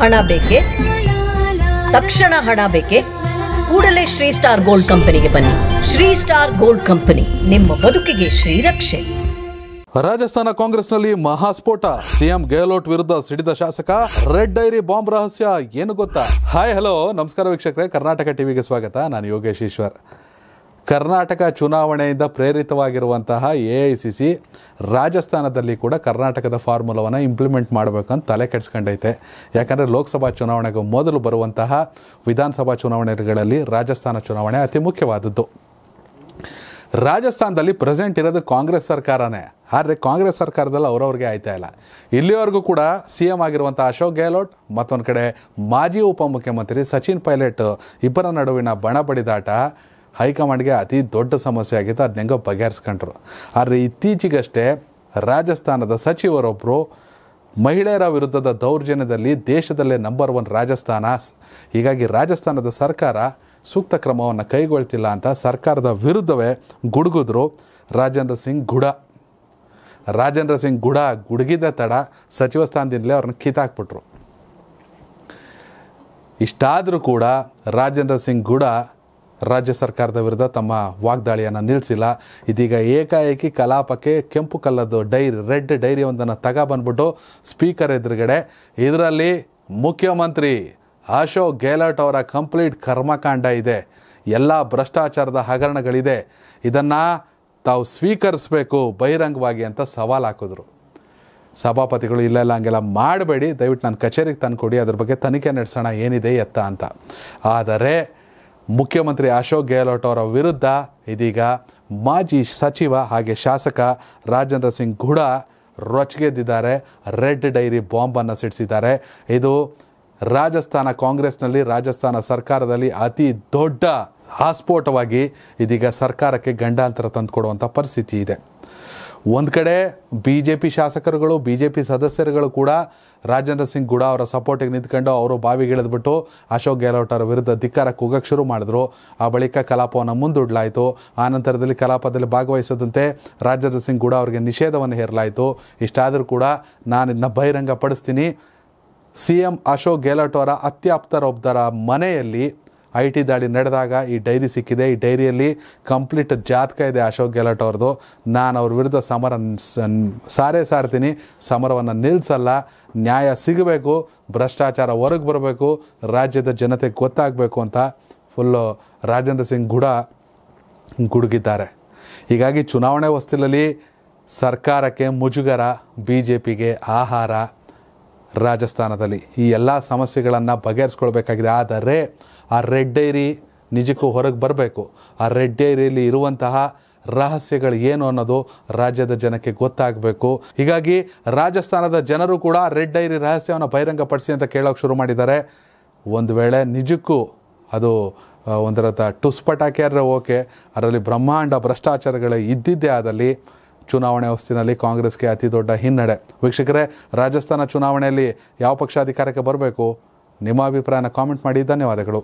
ಹಣ ಬೇಕೆ ತಕ್ಷಣ ಹಣ ಬೇಕೆ ಕೂಡಲೇ ಶ್ರೀ ಸ್ಟಾರ್ ಗೋಲ್ಡ್ ಕಂಪನಿಗೆ ಬನ್ನಿ ಶ್ರೀ ಸ್ಟಾರ್ ಗೋಲ್ಡ್ ಕಂಪನಿ ನಿಮ್ಮ ಬದುಕಿಗೆ ಶ್ರೀರಕ್ಷೆ ರಾಜಸ್ಥಾನ ಕಾಂಗ್ರೆಸ್ನಲ್ಲಿ ಮಹಾಸ್ಫೋಟ ಸಿಎಂ ಗೆಹ್ಲೋಟ್ ವಿರುದ್ಧ ಸಿಡಿದ ಶಾಸಕ ರೆಡ್ ಡೈರಿ ಬಾಂಬ್ ರಹಸ್ಯ ಏನು ಗೊತ್ತಾ ಹಾಯ್ ಹಲೋ ನಮಸ್ಕಾರ ವೀಕ್ಷಕರೇ ಕರ್ನಾಟಕ ಟಿವಿಗೆ ಸ್ವಾಗತ ನಾನು ಯೋಗೇಶ್ ಈಶ್ವರ್ ಕರ್ನಾಟಕ ಚುನಾವಣೆಯಿಂದ ಪ್ರೇರಿತವಾಗಿರುವಂತಹ ಎ ಐ ಸಿ ಸಿ ರಾಜಸ್ಥಾನದಲ್ಲಿ ಕೂಡ ಕರ್ನಾಟಕದ ಫಾರ್ಮುಲಾವನ್ನು ಇಂಪ್ಲಿಮೆಂಟ್ ಮಾಡಬೇಕಂತ ತಲೆ ಕೆಡಿಸ್ಕೊಂಡೈತೆ ಯಾಕಂದರೆ ಲೋಕಸಭಾ ಚುನಾವಣೆಗೂ ಮೊದಲು ಬರುವಂತಹ ವಿಧಾನಸಭಾ ಚುನಾವಣೆಗಳಲ್ಲಿ ರಾಜಸ್ಥಾನ ಚುನಾವಣೆ ಅತಿ ಮುಖ್ಯವಾದದ್ದು ರಾಜಸ್ಥಾನದಲ್ಲಿ ಪ್ರೆಸೆಂಟ್ ಇರೋದು ಕಾಂಗ್ರೆಸ್ ಸರ್ಕಾರನೇ ಆದರೆ ಕಾಂಗ್ರೆಸ್ ಸರ್ಕಾರದಲ್ಲಿ ಅವರವ್ರಿಗೆ ಆಯ್ತಾ ಇಲ್ಲ ಇಲ್ಲಿಯವರೆಗೂ ಕೂಡ ಸಿ ಎಂ ಆಗಿರುವಂಥ ಅಶೋಕ್ ಗೆಹ್ಲೋಟ್ ಮತ್ತೊಂದು ಕಡೆ ಮಾಜಿ ಉಪಮುಖ್ಯಮಂತ್ರಿ ಸಚಿನ್ ಪೈಲಟ್ ಇಬ್ಬರ ನಡುವಿನ ಬಣ ಬಡಿದಾಟ ಹೈಕಮಾಂಡ್ಗೆ ಅತಿ ದೊಡ್ಡ ಸಮಸ್ಯೆ ಆಗಿತ್ತು ಅದನ್ನ ಹೆಂಗೋ ಬಗೆಹರಿಸ್ಕೊಂಡ್ರು ಆದರೆ ಇತ್ತೀಚೆಗಷ್ಟೇ ರಾಜಸ್ಥಾನದ ಸಚಿವರೊಬ್ಬರು ಮಹಿಳೆಯರ ವಿರುದ್ಧದ ದೌರ್ಜನ್ಯದಲ್ಲಿ ದೇಶದಲ್ಲೇ ನಂಬರ್ ಒನ್ ರಾಜಸ್ಥಾನ ಹೀಗಾಗಿ ರಾಜಸ್ಥಾನದ ಸರ್ಕಾರ ಸೂಕ್ತ ಕ್ರಮವನ್ನು ಕೈಗೊಳ್ತಿಲ್ಲ ಅಂತ ಸರ್ಕಾರದ ವಿರುದ್ಧವೇ ಗುಡುಗಿದ್ರು ರಾಜೇಂದ್ರ ಸಿಂಗ್ ಗುಡ ರಾಜೇಂದ್ರ ಸಿಂಗ್ ಗುಡ ಗುಡುಗಿದ ತಡ ಸಚಿವ ಸ್ಥಾನದಿಂದಲೇ ಅವ್ರನ್ನ ಕಿತ್ತಾಕ್ಬಿಟ್ರು ಇಷ್ಟಾದರೂ ಕೂಡ ರಾಜೇಂದ್ರ ಸಿಂಗ್ ಗುಡ ರಾಜ್ಯ ಸರ್ಕಾರದ ವಿರುದ್ಧ ತಮ್ಮ ವಾಗ್ದಾಳಿಯನ್ನು ನಿಲ್ಲಿಸಿಲ್ಲ ಇದೀಗ ಏಕಾಏಕಿ ಕಲಾಪಕ್ಕೆ ಕೆಂಪು ಕಲ್ಲದ್ದು ಡೈರಿ ರೆಡ್ ಡೈರಿಯೊಂದನ್ನು ತಗ ಬಂದ್ಬಿಟ್ಟು ಸ್ಪೀಕರ್ ಎದುರುಗಡೆ ಇದರಲ್ಲಿ ಮುಖ್ಯಮಂತ್ರಿ ಅಶೋಕ್ ಗೆಹ್ಲೋಟ್ ಅವರ ಕಂಪ್ಲೀಟ್ ಕರ್ಮಕಾಂಡ ಇದೆ ಎಲ್ಲ ಭ್ರಷ್ಟಾಚಾರದ ಹಗರಣಗಳಿದೆ ಇದನ್ನು ತಾವು ಸ್ವೀಕರಿಸಬೇಕು ಬಹಿರಂಗವಾಗಿ ಅಂತ ಸವಾಲು ಹಾಕಿದ್ರು ಸಭಾಪತಿಗಳು ಇಲ್ಲ ಇಲ್ಲ ಹಂಗೆಲ್ಲ ಮಾಡಬೇಡಿ ದಯವಿಟ್ಟು ನಾನು ಕಚೇರಿಗೆ ತಂದುಕೊಡಿ ಅದ್ರ ಬಗ್ಗೆ ತನಿಖೆ ನಡೆಸೋಣ ಏನಿದೆ ಎತ್ತ ಅಂತ ಆದರೆ ಮುಖ್ಯಮಂತ್ರಿ ಅಶೋಕ್ ಗೆಹ್ಲೋಟ್ ಅವರ ವಿರುದ್ಧ ಇದೀಗ ಮಾಜಿ ಸಚಿವ ಹಾಗೆ ಶಾಸಕ ರಾಜೇಂದ್ರ ಸಿಂಗ್ ಕೂಡ ರೊಚ್ಗೆದ್ದಿದ್ದಾರೆ ರೆಡ್ ಡೈರಿ ಬಾಂಬನ್ನು ಸಿಡಿಸಿದ್ದಾರೆ ಇದು ರಾಜಸ್ಥಾನ ಕಾಂಗ್ರೆಸ್ನಲ್ಲಿ ರಾಜಸ್ಥಾನ ಸರ್ಕಾರದಲ್ಲಿ ಅತಿ ದೊಡ್ಡ ಆಸ್ಫೋಟವಾಗಿ ಇದೀಗ ಸರ್ಕಾರಕ್ಕೆ ಗಂಡಾಂತರ ತಂದುಕೊಡುವಂಥ ಪರಿಸ್ಥಿತಿ ಇದೆ ಒಂದು ಕಡೆ ಬಿ ಜೆ ಪಿ ಶಾಸಕರುಗಳು ಬಿ ಜೆ ಪಿ ಸದಸ್ಯರುಗಳು ಕೂಡ ರಾಜೇಂದ್ರ ಸಿಂಗ್ ಗುಡ ಅವರ ಸಪೋರ್ಟಿಗೆ ನಿಂತ್ಕೊಂಡು ಅವರು ಬಾವಿಗಿಳಿದ್ಬಿಟ್ಟು ಅಶೋಕ್ ಗೆಹ್ಲೋಟ್ ಅವರ ವಿರುದ್ಧ ಧಿಕ್ಕಾರ ಕೂಗಕ್ಕೆ ಶುರು ಮಾಡಿದ್ರು ಆ ಬಳಿಕ ಕಲಾಪವನ್ನು ಮುಂದೂಡಲಾಯಿತು ನಂತರದಲ್ಲಿ ಕಲಾಪದಲ್ಲಿ ಭಾಗವಹಿಸದಂತೆ ರಾಜೇಂದ್ರ ಸಿಂಗ್ ಗುಡ ಅವರಿಗೆ ನಿಷೇಧವನ್ನು ಹೇರಲಾಯಿತು ಇಷ್ಟಾದರೂ ಕೂಡ ನಾನು ಬಹಿರಂಗ ಪಡಿಸ್ತೀನಿ ಸಿ ಎಂ ಅಶೋಕ್ ಗೆಹ್ಲೋಟ್ ಅವರ ಅತ್ಯಾಪ್ತರೊಬ್ಬರ ಮನೆಯಲ್ಲಿ ಐ ಟಿ ದಾಳಿ ನಡೆದಾಗ ಈ ಡೈರಿ ಸಿಕ್ಕಿದೆ ಈ ಡೈರಿಯಲ್ಲಿ ಕಂಪ್ಲೀಟ್ ಜಾತಕ ಇದೆ ಅಶೋಕ್ ಗೆಹ್ಲೋಟ್ ಅವ್ರದ್ದು ನಾನು ಅವ್ರ ವಿರುದ್ಧ ಸಮರ ಸಾರೇ ಸಾರ್ತೀನಿ ಸಮರವನ್ನು ನಿಲ್ಲಿಸಲ್ಲ ನ್ಯಾಯ ಸಿಗಬೇಕು ಭ್ರಷ್ಟಾಚಾರ ಹೊರಗೆ ಬರಬೇಕು ರಾಜ್ಯದ ಜನತೆಗೆ ಗೊತ್ತಾಗಬೇಕು ಅಂತ ಫುಲ್ಲು ರಾಜೇಂದ್ರ ಸಿಂಗ್ ಗುಡ ಗುಡುಗಿದ್ದಾರೆ ಹೀಗಾಗಿ ಚುನಾವಣೆ ಹೊಸ್ತಿಲಲ್ಲಿ ಸರ್ಕಾರಕ್ಕೆ ಮುಜುಗರ ಬಿ ಜೆ ಪಿಗೆ ಆಹಾರ ರಾಜಸ್ಥಾನದಲ್ಲಿ ಈ ಎಲ್ಲ ಸಮಸ್ಯೆಗಳನ್ನು ಬಗೆಹರಿಸ್ಕೊಳ್ಬೇಕಾಗಿದೆ ಆದರೆ ಆ ರೆಡ್ ಡೈರಿ ನಿಜಕ್ಕೂ ಹೊರಗೆ ಬರಬೇಕು ಆ ರೆಡ್ ಡೈರಿಯಲ್ಲಿ ಇರುವಂತಹ ರಹಸ್ಯಗಳು ಏನು ಅನ್ನೋದು ರಾಜ್ಯದ ಜನಕ್ಕೆ ಗೊತ್ತಾಗಬೇಕು ಹೀಗಾಗಿ ರಾಜಸ್ಥಾನದ ಜನರು ಕೂಡ ರೆಡ್ ಡೈರಿ ರಹಸ್ಯವನ್ನು ಬಹಿರಂಗಪಡಿಸಿ ಅಂತ ಕೇಳೋಕೆ ಶುರು ಮಾಡಿದ್ದಾರೆ ಒಂದು ವೇಳೆ ನಿಜಕ್ಕೂ ಅದು ಒಂದರ ಟುಸ್ ಪಟಾಕಿ ಆದರೆ ಓಕೆ ಅದರಲ್ಲಿ ಬ್ರಹ್ಮಾಂಡ ಭ್ರಷ್ಟಾಚಾರಗಳೇ ಇದ್ದಿದ್ದೇ ಆದಲ್ಲಿ ಚುನಾವಣೆ ಹೊಸ್ತಿನಲ್ಲಿ ಕಾಂಗ್ರೆಸ್ಗೆ ಅತಿ ದೊಡ್ಡ ಹಿನ್ನಡೆ ವೀಕ್ಷಕರೇ ರಾಜಸ್ಥಾನ ಚುನಾವಣೆಯಲ್ಲಿ ಯಾವ ಪಕ್ಷ ಅಧಿಕಾರಕ್ಕೆ ಬರಬೇಕು ನಿಮ್ಮ ಅಭಿಪ್ರಾಯನ ಕಾಮೆಂಟ್ ಮಾಡಿ ಧನ್ಯವಾದಗಳು